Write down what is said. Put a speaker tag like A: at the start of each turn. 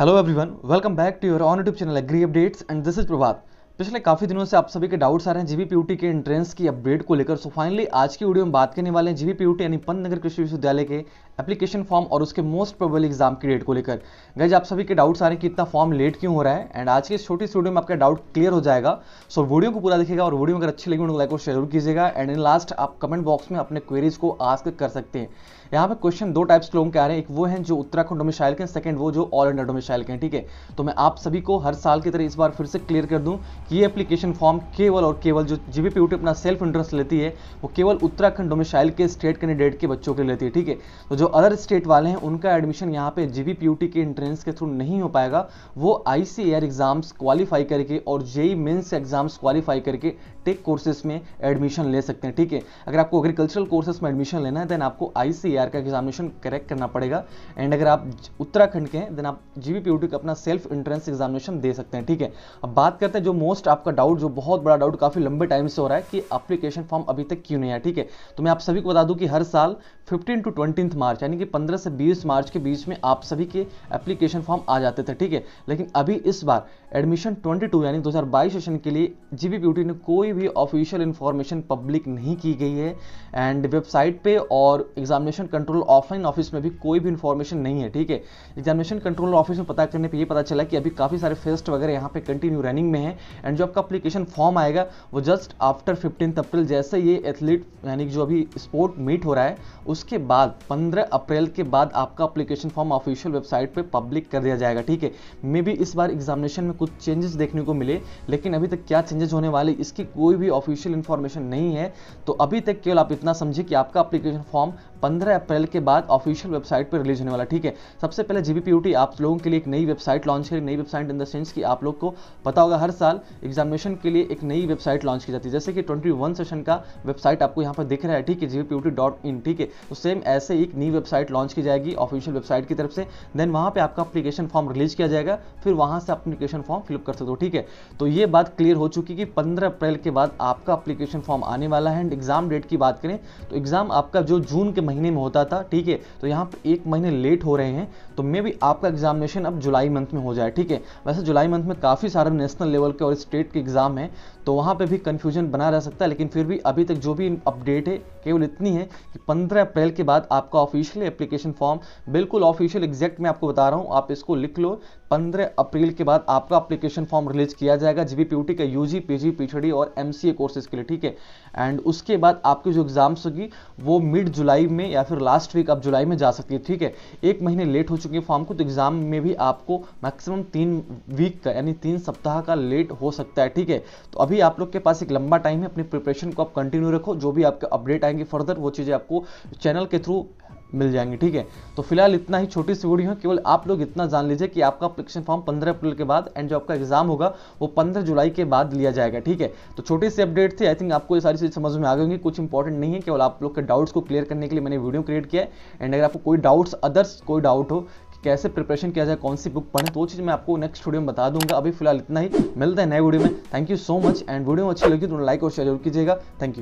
A: hello everyone welcome back to your own YouTube channel agri updates and this is Prabhat पिछले काफ़ी दिनों से आप सभी के डाउट्स आ रहे हैं जीबी के एंट्रेंस की अपडेट को लेकर सो फाइनली आज की वीडियो में बात करने वाले हैं जीबी पीयूटी यानी नगर कृषि विश्वविद्यालय के एप्लीकेशन फॉर्म और उसके मोस्ट प्रोबेबल एग्जाम की डेट को लेकर गैज आप सभी के डाउट्स आ रहे हैं कि इतना फॉर्म लेट क्यों हो रहा है एंड आज की इस छोटी वीडियो में आपका डाउट क्लियर हो जाएगा सो वीडियो को पूरा देखेगा और वीडियो अगर अच्छी लगी उनको तो लाइक और शेयर कीजिएगा एंड इन लास्ट आप कमेंट बॉक्स में अपने क्वेरीज को आस्क कर सकते हैं यहाँ पे क्वेश्चन दो टाइप्स के लोगों के आ रहे हैं एक वो हैं जो उत्तराखंड डोमिसाइल के सेकंड वो जो ऑल इंडिया डोमिसाइल के हैं ठीक है तो मैं आप सभी को हर साल की तरह इस बार फिर से क्लियर कर दूं कि ये एप्लीकेशन फॉर्म केवल और केवल जो जीबीपी यूटी अपना सेल्फ इंटरेस्ट लेती है वो केवल उत्तराखंड डोमिसाइल के स्टेट कैंडिडेट के बच्चों के लेती है ठीक है तो जो अदर स्टेट वाले हैं उनका एडमिशन यहाँ पे जी वी के एंट्रेंस के थ्रू नहीं हो पाएगा वो आई एग्ज़ाम्स क्वालिफाई करके और जेई मेन्स एग्ज़ाम्स क्वालिफाई करके टेक कोर्सेज में एडमिशन ले सकते हैं ठीक है अगर आपको एग्रीकल्चरल कोर्सेज में एडमिशन लेना है देन आपको आई का एग्जामिनेशन करेक्ट करना पड़ेगा एंड अगर आप उत्तराखंड के हैं देन आप जी वी का अपना सेल्फ एंट्रेंस एग्जामिनेशन दे सकते हैं ठीक है अब बात करते हैं जो मोस्ट आपका डाउट जो बहुत बड़ा डाउट काफ़ी लंबे टाइम से हो रहा है कि अप्लीकेशन फॉर्म अभी तक क्यों नहीं है ठीक है तो मैं आप सभी को बता दूँ कि हर साल fifteen to twenty March March यानी कि 15 से 20 मार्च के बीच में आप सभी के एप्लीकेशन फॉर्म आ जाते थे ठीक है लेकिन अभी इस बार एडमिशन 22 यानी 2022 सेशन के लिए जी बी ने कोई भी ऑफिशियल इन्फॉर्मेशन पब्लिक नहीं की गई है एंड वेबसाइट पे और एग्जामिनेशन कंट्रोल ऑफलाइन ऑफिस में भी कोई भी इन्फॉर्मेशन नहीं है ठीक है एग्जामिनेशन कंट्रोल ऑफिस में पता करने पर यह पता चला कि अभी काफ़ी सारे फेस्ट वगैरह यहाँ पर कंटिन्यू रनिंग में है एंड जो आपका अप्लीकेशन फॉर्म आएगा वो जस्ट आफ्टर फिफ्टीन अप्रैल जैसे ये एथलीट यानी जो अभी स्पोर्ट मीट हो रहा है उसके बाद पंद्रह पंद्रह अप्रैल के बाद आपका अप्लीकेशन फॉर्म ऑफिशियल वेबसाइट पर पब्लिक कर दिया जाएगा ठीक है मे भी इस बार एग्जामिनेशन में कुछ चेंजेस देखने को मिले लेकिन अभी तक क्या चेंजेस होने वाले इसकी कोई भी ऑफिशियल इन्फॉर्मेशन नहीं है तो अभी तक केवल आप इतना समझिए कि आपका अप्लीकेशन फॉर्म 15 अप्रैल के बाद ऑफिशियल वेबसाइट पर रिलीज होने वाला ठीक है सबसे पहले जीबीपीयूटी आप लोगों के लिए एक नई वेबसाइट लॉन्च करी नई वेबसाइट इन द सेंस कि आप लोग को पता होगा हर साल एग्जामिनेशन के लिए एक नई वेबसाइट लॉन्च की जाती है जैसे कि 21 सेशन का वेबसाइट आपको यहां पर दिख रहा है ठीक है जीबीपीयूटी ठीक है तो सेम ऐसे एक नई नई वेबसाइट लॉन्च की जाएगी ऑफिशियल वेबसाइट की तरफ से देन वहाँ पे आपका अपलीकेशन फॉर्म रिलीज किया जाएगा फिर वहाँ से अपलीकेशन फॉर्म फिलअप कर सकते हो ठीक है तो ये बात क्लियर हो चुकी कि पंद्रह अप्रैल के बाद आपका अपलीकेशन फॉर्म आने वाला है एंड एग्जाम डेट की बात करें तो एग्जाम आपका जो जून के महीने में होता था ठीक है तो यहाँ पर एक महीने लेट हो रहे हैं तो मे भी आपका एग्जामिनेशन अब जुलाई मंथ में हो जाए ठीक है वैसे जुलाई मंथ में काफ़ी सारे नेशनल लेवल के और स्टेट के एग्जाम हैं तो वहाँ पर भी कन्फ्यूजन बना रह सकता है लेकिन फिर भी अभी तक जो भी अपडेट है केवल इतनी है कि 15 अप्रैल के बाद आपका ऑफिस ऑफिशियल एप्लीकेशन फॉर्म बिल्कुल ऑफिशियल एग्जैक्ट मैं आपको बता रहा हूँ आप इसको लिख लो 15 अप्रैल के बाद आपका एप्लीकेशन फॉर्म रिलीज किया जाएगा जीबीपीयूटी का यूजी पीजी पीछड़ी और एमसीए कोर्सेज के लिए ठीक है एंड उसके बाद आपकी जो एग्जाम्स होगी वो मिड जुलाई में या फिर लास्ट वीक आप जुलाई में जा सकती है ठीक है एक महीने लेट हो चुके हैं फॉर्म को तो एग्जाम में भी आपको मैक्सिमम तीन वीक का यानी तीन सप्ताह का लेट हो सकता है ठीक है तो अभी आप लोग के पास एक लंबा टाइम है अपनी प्रिपरेशन को आप कंटिन्यू रखो जो भी आपके अपडेट आएंगे फर्दर वो चीज़ें आपको चैनल के थ्रू मिल जाएंगे ठीक है तो फिलहाल इतना ही छोटी सी वीडियो है केवल आप लोग इतना जान लीजिए कि आपका अप्लीकेशन फॉर्म 15 अप्रैल के बाद एंड जो आपका एग्जाम होगा वो 15 जुलाई के बाद लिया जाएगा ठीक है तो छोटी सी अपडेट थी आई थिंक आपको ये सारी चीज़ समझ में आ गई होंगी कुछ इंपॉर्टेंट नहीं है केवल आप लोग के डाउट्स को क्लियर करने के लिए मैंने वीडियो क्रिएट किया है एंड अगर आपको कोई डाउट्स अदर्स कोई डाउट हो कैसे प्रिपरेशन किया जाए कौन सी बुक पढ़े तो वो चीज़ मैं आपको नेक्स्ट वीडियो में बता दूंगा अभी फिलहाल इतना ही मिलता है नए वीडियो में thank you so much and video अच्छी लगी तो लाइक और शेयर जरूर कीजिएगा थैंक यू